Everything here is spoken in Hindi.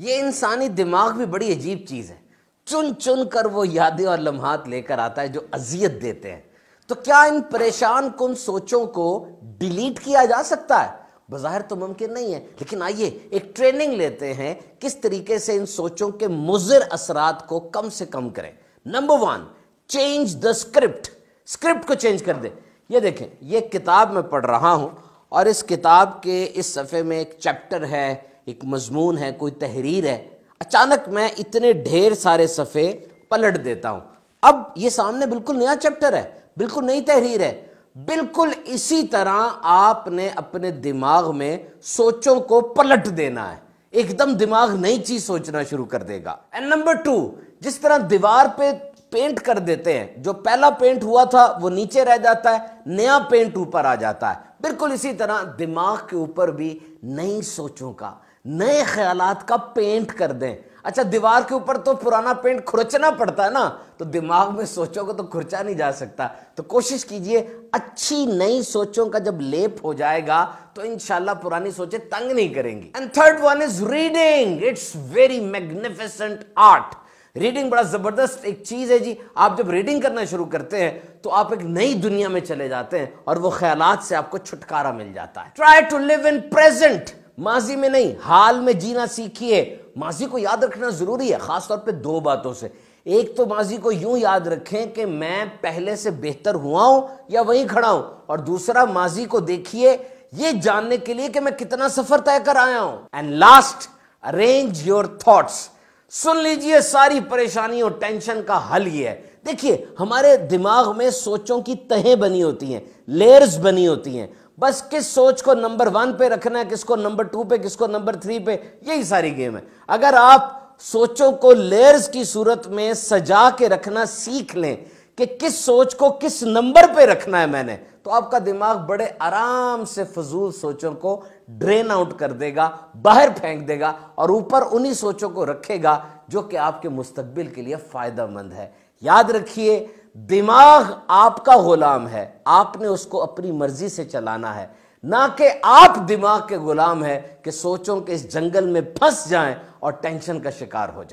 ये इंसानी दिमाग भी बड़ी अजीब चीज़ है चुन चुन कर वो यादें और लम्हात लेकर आता है जो अजियत देते हैं तो क्या इन परेशान कुन सोचों को डिलीट किया जा सकता है बाहर तो मुमकिन नहीं है लेकिन आइए एक ट्रेनिंग लेते हैं किस तरीके से इन सोचों के मुजर असरात को कम से कम करें number one change the script script को चेंज कर दे ये देखें ये किताब मैं पढ़ रहा हूं और इस किताब के इस सफ़े में एक चैप्टर है एक मजमून है कोई तहरीर है अचानक मैं इतने ढेर सारे सफ़े पलट देता हूँ अब ये सामने बिल्कुल नया चैप्टर है बिल्कुल नई तहरीर है बिल्कुल इसी तरह आपने अपने दिमाग में सोचों को पलट देना है एकदम दिमाग नई चीज सोचना शुरू कर देगा एंड नंबर टू जिस तरह दीवार पे पेंट कर देते हैं जो पहला पेंट हुआ था वो नीचे रह जाता है नया पेंट ऊपर आ जाता है बिल्कुल इसी तरह दिमाग के ऊपर भी नई सोचों का नए ख्याल का पेंट कर दें अच्छा दीवार के ऊपर तो पुराना पेंट खुरचना पड़ता है ना तो दिमाग में सोचों को तो खुरचा नहीं जा सकता तो कोशिश कीजिए अच्छी नई सोचों का जब लेप हो जाएगा तो इनशाला पुरानी सोचें तंग नहीं करेंगी and third one is reading it's very magnificent art reading बड़ा ज़बरदस्त एक चीज़ है जी आप जब रीडिंग करना शुरू करते हैं तो आप एक नई दुनिया में चले जाते हैं और वो ख्याल से आपको छुटकारा मिल जाता है try to live in present माजी में नहीं हाल में जीना सीखिए माजी को याद रखना ज़रूरी है ख़ासतौर पर दो बातों से एक तो माजी को यूं याद रखें कि मैं पहले से बेहतर हुआ हूं या वहीं खड़ा हूं और दूसरा माजी को देखिए ये जानने के लिए कि मैं कितना सफर तय कर आया हूं and last arrange your thoughts सुन लीजिए सारी परेशानी और टेंशन का हल ये है देखिए हमारे दिमाग में सोचों की तहें बनी होती हैं लेयर्स बनी होती हैं बस किस सोच को नंबर वन पे रखना है किसको नंबर टू पे किसको नंबर थ्री पे यही सारी गेम है अगर आप सोचों को लेयर्स की सूरत में सजा के रखना सीख लें कि किस सोच को किस नंबर पे रखना है मैंने तो आपका दिमाग बड़े आराम से फजूल सोचों को ड्रेन आउट कर देगा बाहर फेंक देगा और ऊपर उन्हीं सोचों को रखेगा जो कि आपके मुस्तबिल के लिए फायदेमंद है याद रखिए दिमाग आपका गुलाम है आपने उसको अपनी मर्जी से चलाना है ना कि आप दिमाग के गुलाम है कि सोचों के इस जंगल में फंस जाएं और टेंशन का शिकार हो जाए